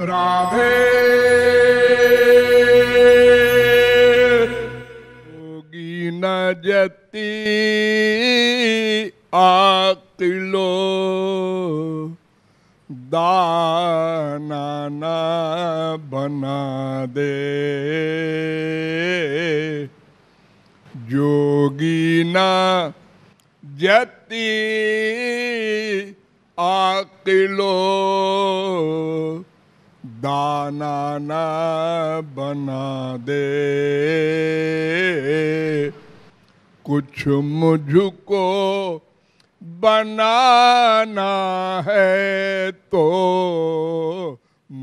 राधे होगी न जती आकिलो दाना ना बना दे जोगी ना जती आकिलो दाना न बना दे कुछ मुझको बनाना है तो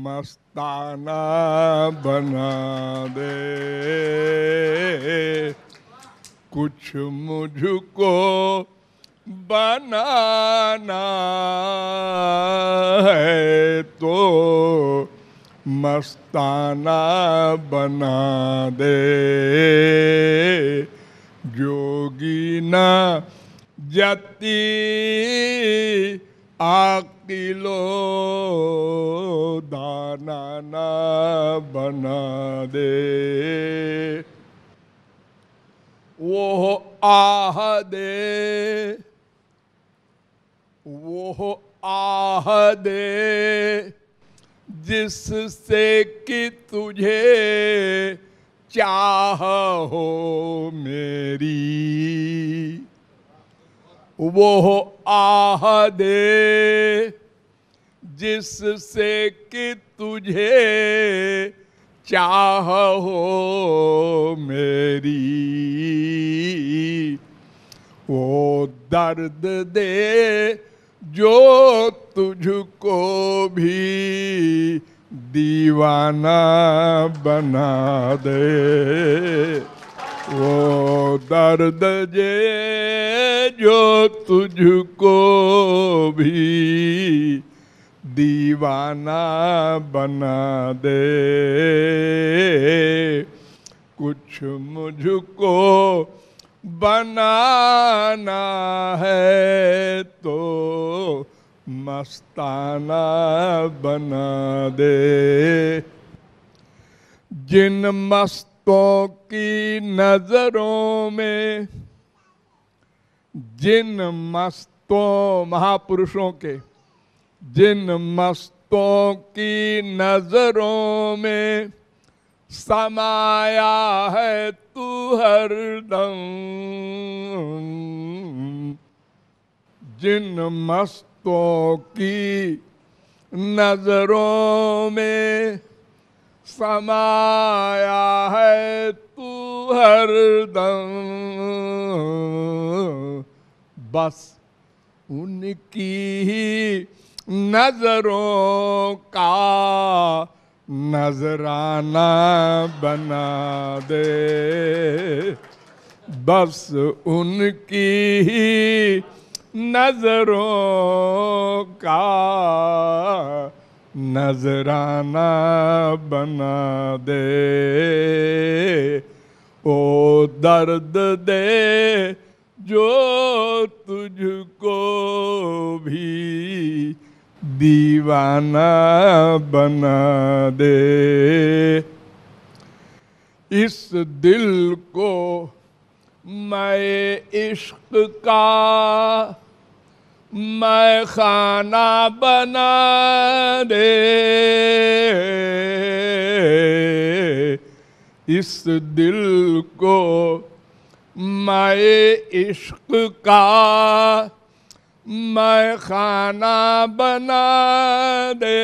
मस्ताना बना दे कुछ मुझको बनाना है तो मस्ताना बना दे जोगी न जति आकिलो दाना न बना दे वो आह दे वो आह दे जिससे कि तुझे चाह हो मेरी वो आह दे जिससे कि तुझे चाह हो मेरी वो दर्द दे जो तुझको भी दीवाना बना दे वो दर्द जे जो तुझको भी दीवाना बना दे कुछ मुझको बनाना है तो मस्ताना बना दे जिन मस्तों की नज़रों में जिन मस्तों महापुरुषों के जिन मस्तों की नज़रों में समाया है तू हर दम जिन मस्त भक्तों की नजरों में समाया है तू हर दम बस उनकी ही नजरों का नजराना बना दे बस उनकी ही नजरों का नजराना बना दे ओ दर्द दे जो तुझको भी दीवाना बना दे इस दिल को मैं इश्क का मैं खाना बना दे इस दिल को मैं इश्क का मैं खाना बना दे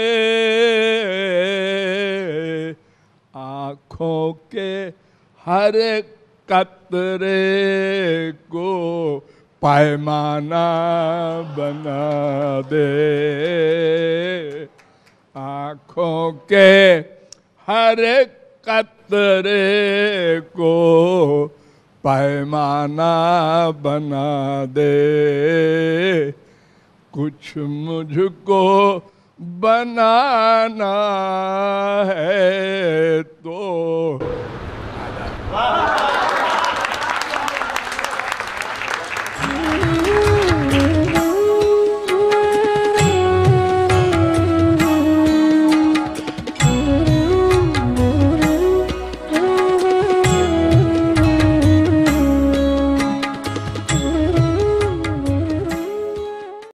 आँखों के हर कतरे को पैमाना बना दे आँखों के हर कतरे को पैमाना बना दे कुछ मुझको बनाना है तो